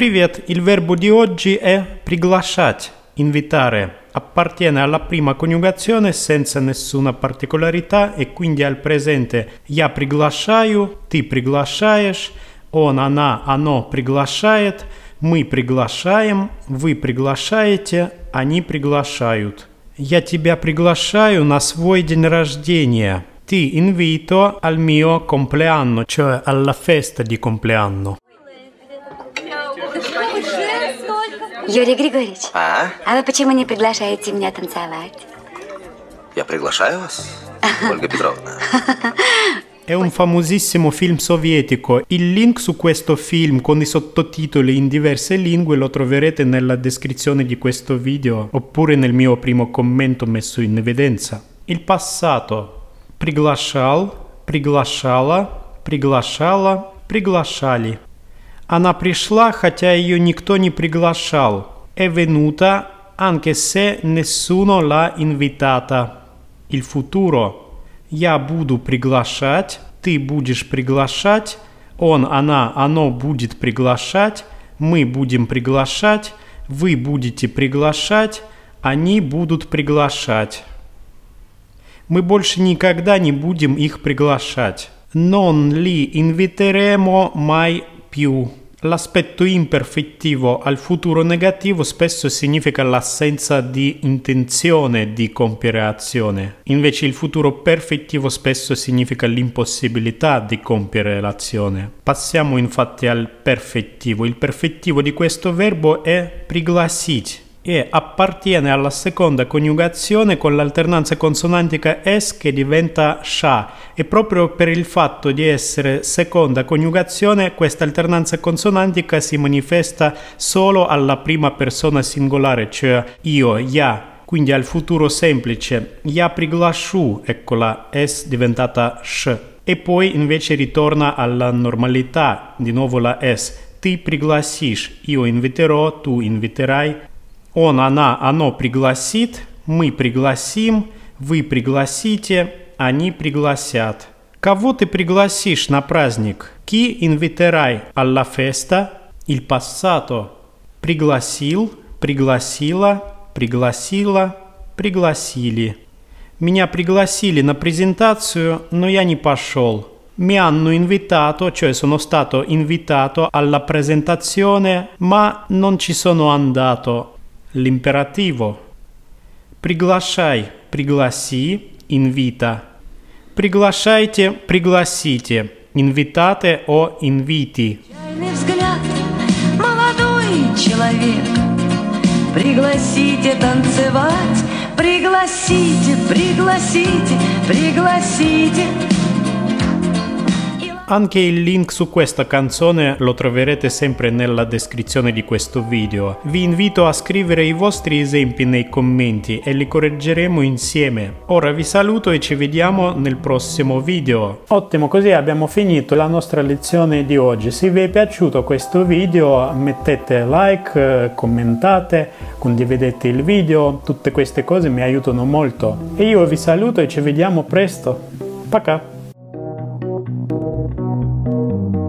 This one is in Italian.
Привет, il verbo di oggi è приглашать, invitare. Appartiene alla prima coniugazione senza nessuna particolarità e quindi al presente я приглашаю, ты приглашаешь, он, она, оно приглашает, мы приглашаем, вы приглашаете, они приглашают. Я тебя приглашаю на свой день рождения. Ti invito al mio compleanno, cioè alla festa di compleanno. Юрий Григорьевич, а? а вы почему не приглашаете меня танцевать? Я приглашаю вас, Ольга Петровна. È un famosissimo film sovietico. Il link su questo film con i sottotitoli in diverse lingue lo troverete nella descrizione di questo video oppure nel mio primo commento messo in evidenza. Il passato. Priglashal, priglashala, priglashala, priglashali. Она пришла, хотя ее никто не приглашал. «È venuta anche se nessuno l'ha invitata». «Il futuro». «Я буду приглашать», «ты будешь приглашать», «он, она, оно будет приглашать», «мы будем приглашать», «вы будете приглашать», «они будут приглашать». Мы больше никогда не будем их приглашать. «Non li inviteremo mai più». L'aspetto imperfettivo al futuro negativo spesso significa l'assenza di intenzione di compiere azione, invece il futuro perfettivo spesso significa l'impossibilità di compiere l'azione. Passiamo infatti al perfettivo. Il perfettivo di questo verbo è пригласить e appartiene alla seconda coniugazione con l'alternanza consonantica s che diventa sha e proprio per il fatto di essere seconda coniugazione questa alternanza consonantica si manifesta solo alla prima persona singolare, cioè io, ya, quindi al futuro semplice я priglashu ecco la s diventata sh e poi invece ritorna alla normalità, di nuovo la s. Ti пригласишь, io inviterò, tu inviterai, Он, она, оно пригласит, мы пригласим, вы пригласите, они пригласят. Кого ты пригласишь на праздник? Ки inviterai alla festa il passato? Пригласил, пригласила, пригласила, пригласили. Меня пригласили на презентацию, но я не пошел. Mi hanno invitato, cioè sono stato invitato alla presentazione, ma non ci sono andato. L'imperativo. Приглашай, пригласи, invita. Приглашайте, пригласите. Invitate о inviti. взгляд, молодой человек. Пригласите танцевать, пригласите, пригласите, пригласите. Anche il link su questa canzone lo troverete sempre nella descrizione di questo video. Vi invito a scrivere i vostri esempi nei commenti e li correggeremo insieme. Ora vi saluto e ci vediamo nel prossimo video. Ottimo, così abbiamo finito la nostra lezione di oggi. Se vi è piaciuto questo video mettete like, commentate, condividete il video, tutte queste cose mi aiutano molto. E io vi saluto e ci vediamo presto. Пока!